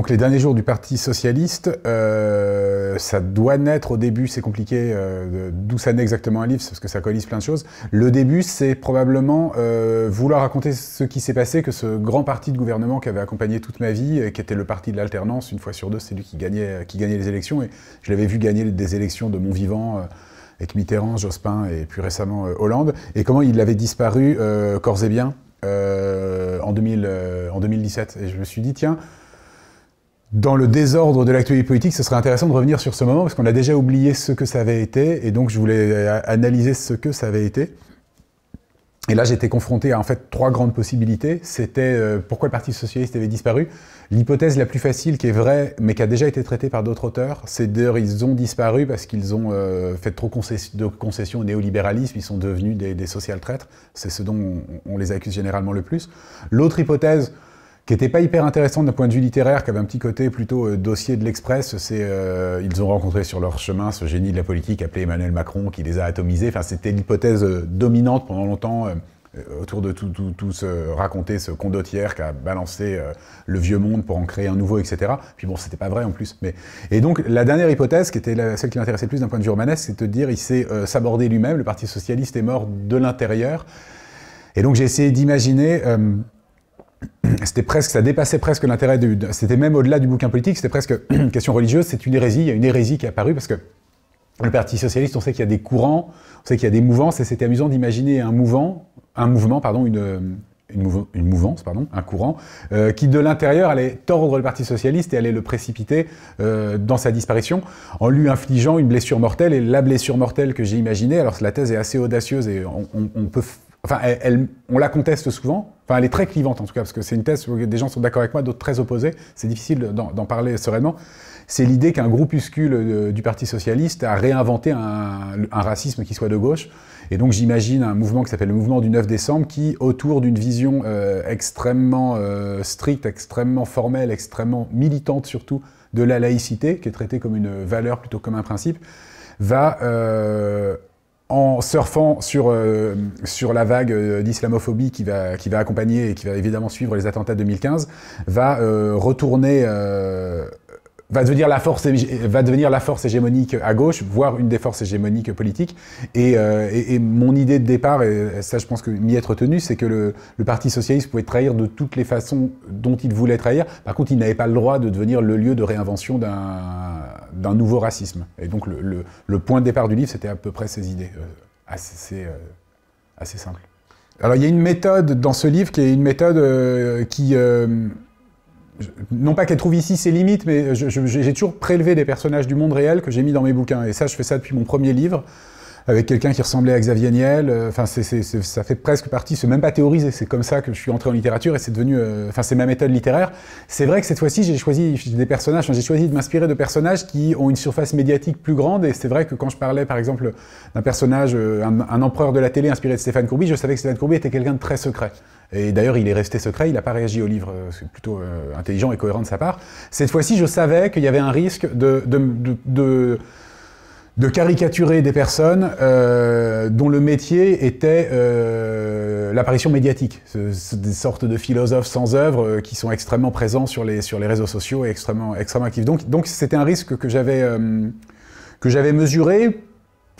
donc les derniers jours du Parti socialiste, euh, ça doit naître au début, c'est compliqué euh, d'où ça naît exactement un livre, parce que ça coalise plein de choses. Le début, c'est probablement euh, vouloir raconter ce qui s'est passé, que ce grand parti de gouvernement qui avait accompagné toute ma vie, qui était le parti de l'alternance, une fois sur deux, c'est lui qui gagnait, les élections, et je l'avais vu gagner des élections de mon vivant avec Mitterrand, Jospin et plus récemment Hollande, et comment il avait disparu corps et bien en, en 2017. Et je me suis dit, tiens, dans le désordre de l'actualité politique, ce serait intéressant de revenir sur ce moment, parce qu'on a déjà oublié ce que ça avait été, et donc je voulais euh, analyser ce que ça avait été. Et là, j'étais confronté à en fait trois grandes possibilités. C'était euh, pourquoi le Parti socialiste avait disparu. L'hypothèse la plus facile, qui est vraie, mais qui a déjà été traitée par d'autres auteurs, c'est d'ailleurs ils ont disparu parce qu'ils ont euh, fait trop de concessions au néolibéralisme. Ils sont devenus des, social traîtres. C'est ce dont on, les accuse généralement le plus. L'autre hypothèse, qui n'était pas hyper intéressant d'un point de vue littéraire, qui avait un petit côté plutôt euh, dossier de l'Express. C'est euh, ils ont rencontré sur leur chemin ce génie de la politique appelé Emmanuel Macron qui les a atomisés. Enfin, c'était l'hypothèse euh, dominante pendant longtemps autour de tout, tout, ce raconter ce condottière qui a balancé le vieux monde pour en créer un nouveau, etc. Puis bon, c'était pas vrai en plus. Mais et donc la dernière hypothèse, qui était celle qui m'intéressait le plus d'un point de vue romanesque, c'est de dire il s'est s'aborder lui-même. Le Parti socialiste est mort de l'intérieur. Et donc j'ai essayé d'imaginer c'était presque, ça dépassait presque l'intérêt du, c'était même au-delà du bouquin politique, c'était presque une question religieuse, c'est une hérésie, il y a une hérésie qui est apparue parce que le Parti socialiste, on sait qu'il y a des courants, on sait qu'il y a des mouvances, et c'était amusant d'imaginer un mouvant, un mouvement, pardon, une, mouvance, pardon, un courant, euh, qui de l'intérieur allait tordre le Parti socialiste et allait le précipiter euh, dans sa disparition en lui infligeant une blessure mortelle. Et la blessure mortelle que j'ai imaginée, alors la thèse est assez audacieuse et on peut Enfin, elle, on la conteste souvent. Enfin, elle est très clivante en tout cas, parce que c'est une thèse où des gens sont d'accord avec moi, d'autres très opposés. C'est difficile d'en parler sereinement. C'est l'idée qu'un groupuscule euh, du Parti socialiste a réinventé un, racisme qui soit de gauche. Et donc j'imagine un mouvement qui s'appelle le mouvement du 9 décembre, qui, autour d'une vision euh, extrêmement euh, stricte, extrêmement formelle, extrêmement militante surtout, de la laïcité, qui est traitée comme une valeur plutôt comme un principe, va en surfant sur, euh, sur la vague euh, d'islamophobie qui va, qui va accompagner et qui va évidemment suivre les attentats de 2015, va euh, retourner va devenir la force va devenir la force hégémonique à gauche, voire une des forces hégémoniques politiques. Et, euh, mon idée de départ, et ça je pense que m'y être tenu, c'est que le, Parti socialiste pouvait trahir de toutes les façons dont il voulait trahir. Par contre, il n'avait pas le droit de devenir le lieu de réinvention d'un nouveau racisme. Et donc le, point de départ du livre, c'était à peu près ces idées, euh, assez, euh, assez simples. Alors il y a une méthode dans ce livre qui est une méthode qui non pas qu'elle trouve ici ses limites, mais j'ai toujours prélevé des personnages du monde réel que j'ai mis dans mes bouquins. Et ça, je fais ça depuis mon premier livre avec quelqu'un qui ressemblait à Xavier Niel. Euh, enfin, c'est ça fait presque partie, c'est même pas théorisé. C'est comme ça que je suis entré en littérature et c'est devenu, euh, enfin, c'est ma méthode littéraire. C'est vrai que cette fois-ci, j'ai choisi des personnages, j'ai choisi de m'inspirer de personnages qui ont une surface médiatique plus grande. Et c'est vrai que quand je parlais, par exemple, d'un personnage, euh, un, empereur de la télé inspiré de Stéphane Courby, je savais que Stéphane Courby était quelqu'un de très secret. Et d'ailleurs, il est resté secret, il n'a pas réagi au livre, c'est plutôt intelligent et cohérent de sa part. Cette fois-ci, je savais qu'il y avait un risque de, de de caricaturer des personnes euh, dont le métier était euh, l'apparition médiatique. Des sortes de philosophes sans œuvre euh, qui sont extrêmement présents sur les, sur les réseaux sociaux et extrêmement, extrêmement actifs. Donc, donc c'était un risque que j'avais, que j'avais mesuré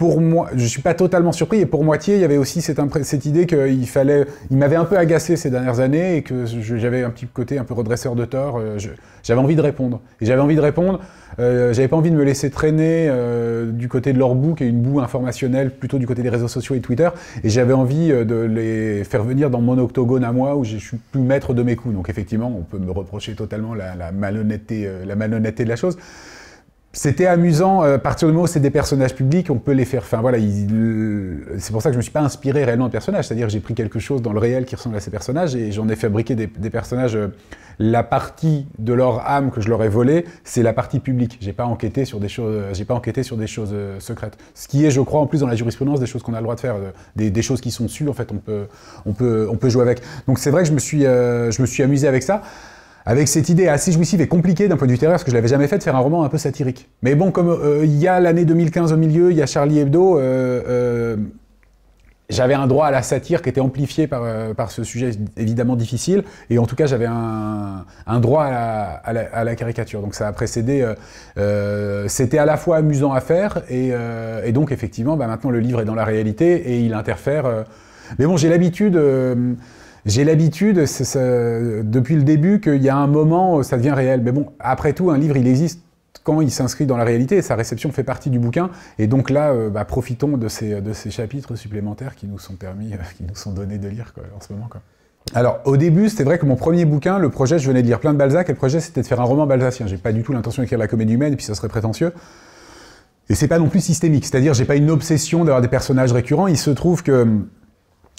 pour moi, je suis pas totalement surpris, et pour moitié, il y avait aussi cette, idée qu'il fallait, il m'avait un peu agacé ces dernières années et que j'avais un petit côté un peu redresseur de tort. Euh, j'avais envie de répondre, et j'avais envie de répondre. Euh, j'avais pas envie de me laisser traîner euh, du côté de leur boue, qui est une boue informationnelle, plutôt du côté des réseaux sociaux et Twitter, et j'avais envie de les faire venir dans mon octogone à moi, où je suis plus maître de mes coups. Donc effectivement, on peut me reprocher totalement la, la malhonnêteté, la malhonnêteté de la chose. C'était amusant, euh, à partir du moment c'est des personnages publics, on peut les faire. Enfin voilà, c'est pour ça que je me suis pas inspiré réellement de personnages, c'est-à-dire j'ai pris quelque chose dans le réel qui ressemble à ces personnages et j'en ai fabriqué des, personnages. Euh, la partie de leur âme que je leur ai volée, c'est la partie publique. J'ai pas enquêté sur des choses, euh, j'ai pas enquêté sur des choses secrètes. Ce qui est, je crois, en plus dans la jurisprudence, des choses qu'on a le droit de faire, des, choses qui sont sues. En fait, on peut, on peut, on peut jouer avec. Donc c'est vrai que je me suis, je me suis amusé avec ça avec cette idée assez jouissive et compliquée d'un point de vue littéraire, parce que je l'avais jamais fait, de faire un roman un peu satirique. Mais bon, comme euh, il y a l'année 2015 au milieu, il y a Charlie Hebdo, euh, euh, j'avais un droit à la satire qui était amplifié par, par ce sujet évidemment difficile, et en tout cas j'avais un, droit à la, caricature. Donc ça a précédé, c'était à la fois amusant à faire, et, donc effectivement, bah, maintenant le livre est dans la réalité, et il interfère. mais bon, j'ai l'habitude j'ai l'habitude, depuis le début, qu'il y a un moment, où ça devient réel. Mais bon, après tout, un livre, il existe quand il s'inscrit dans la réalité, sa réception fait partie du bouquin. Et donc là, euh, bah, profitons de ces, de ces, chapitres supplémentaires qui nous sont permis, euh, qui nous sont donnés de lire quoi, en ce moment. Alors, au début, c'était vrai que mon premier bouquin, le projet, je venais de lire plein de Balzac, et le projet, c'était de faire un roman balzacien. J'ai pas du tout l'intention d'écrire la comédie humaine, puis ça serait prétentieux. Et c'est pas non plus systémique, c'est-à-dire j'ai pas une obsession d'avoir des personnages récurrents. Il se trouve que hum,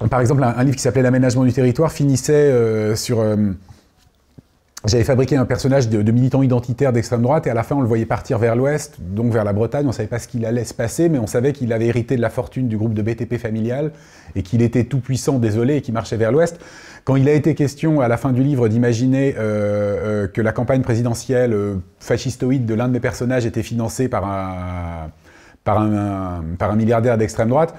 par exemple, un, livre qui s'appelait L'aménagement du territoire finissait euh, sur. Euh, j'avais fabriqué un personnage de, militant identitaire d'extrême droite et à la fin on le voyait partir vers l'ouest, donc vers la Bretagne. On ne savait pas ce qu'il allait se passer, mais on savait qu'il avait hérité de la fortune du groupe de BTP familial et qu'il était tout puissant, désolé, et qu'il marchait vers l'ouest. Quand il a été question à la fin du livre d'imaginer euh, que la campagne présidentielle fascistoïde de l'un de mes personnages était financée par un milliardaire d'extrême droite,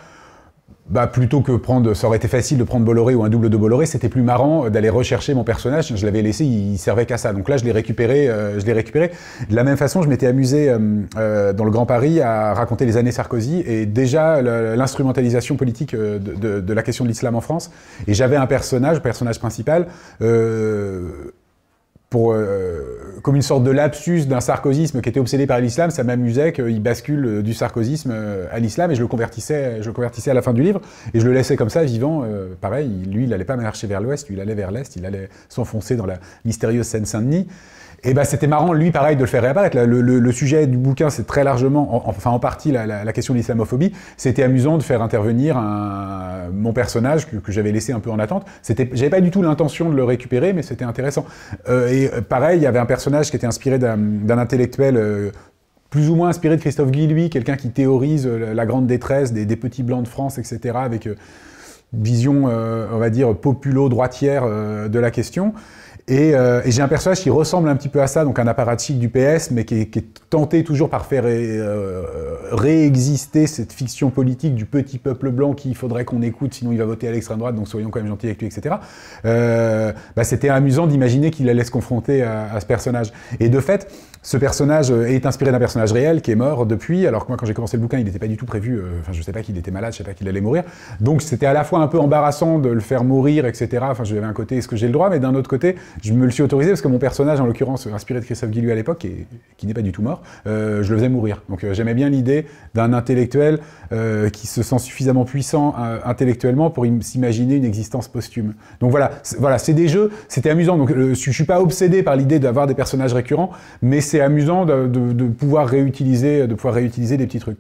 bah plutôt que prendre, ça aurait été facile de prendre Bolloré ou un double de Bolloré, c'était plus marrant euh, d'aller rechercher mon personnage. Je l'avais laissé, il servait qu'à ça. Donc là, je l'ai récupéré, euh, je l'ai récupéré. De la même façon, je m'étais amusé euh, dans le Grand Paris à raconter les années Sarkozy et déjà l'instrumentalisation politique de, la question de l'islam en France. Et j'avais un personnage, personnage principal. Euh, pour, euh, comme une sorte de lapsus d'un sarcosisme qui était obsédé par l'islam, ça m'amusait qu'il bascule euh, du sarkozisme euh, à l'islam et je le, convertissais, je le convertissais à la fin du livre et je le laissais comme ça vivant. pareil, lui, il n'allait pas marcher vers l'ouest, il allait vers l'est, il allait s'enfoncer dans la mystérieuse Seine-Saint-Denis. Et ben c'était marrant, lui, pareil, de le faire réapparaître. Le, sujet du bouquin, c'est très largement, enfin en partie, la, question de l'islamophobie. C'était amusant de faire intervenir mon personnage que, j'avais laissé un peu en attente. C'était, j'avais pas du tout l'intention de le récupérer, mais c'était intéressant. Et euh, pareil, il y avait un personnage qui était inspiré d'un intellectuel euh, plus ou moins inspiré de Christophe Guy, quelqu'un qui théorise euh, la grande détresse des, des, petits blancs de France, etc., avec vision, on va dire, populo-droitière de la question. Euh, et, j'ai un personnage qui ressemble un petit peu à ça, donc un apparatchik du PS, mais qui est, tenté toujours par faire euh, euh, réexister cette fiction politique du petit peuple blanc qu'il faudrait qu'on écoute, sinon il va voter à l'extrême droite, donc soyons quand même gentils avec lui, etc. Bah, c'était amusant d'imaginer qu'il allait se confronter à, ce personnage. Et de fait, ce personnage est inspiré d'un personnage réel qui est mort depuis, alors que moi quand j'ai commencé le bouquin, il n'était pas du tout prévu, enfin je sais pas qu'il était malade, je sais pas qu'il allait mourir, donc c'était à la fois un peu embarrassant de le faire mourir, etc. Enfin j'avais un côté, est-ce que j'ai le droit, mais d'un autre côté, je me le suis autorisé parce que mon personnage, en l'occurrence, inspiré de Christophe Guillu à l'époque, et qui n'est pas du tout mort, euh, je le faisais mourir. Donc euh, j'aimais bien l'idée d'un intellectuel euh, qui se sent suffisamment puissant intellectuellement pour s'imaginer une existence posthume. Donc voilà, voilà, c'est des jeux, c'était amusant. Donc je, ne suis pas obsédé par l'idée d'avoir des personnages récurrents, mais c'est amusant de, pouvoir réutiliser, de pouvoir réutiliser des petits trucs.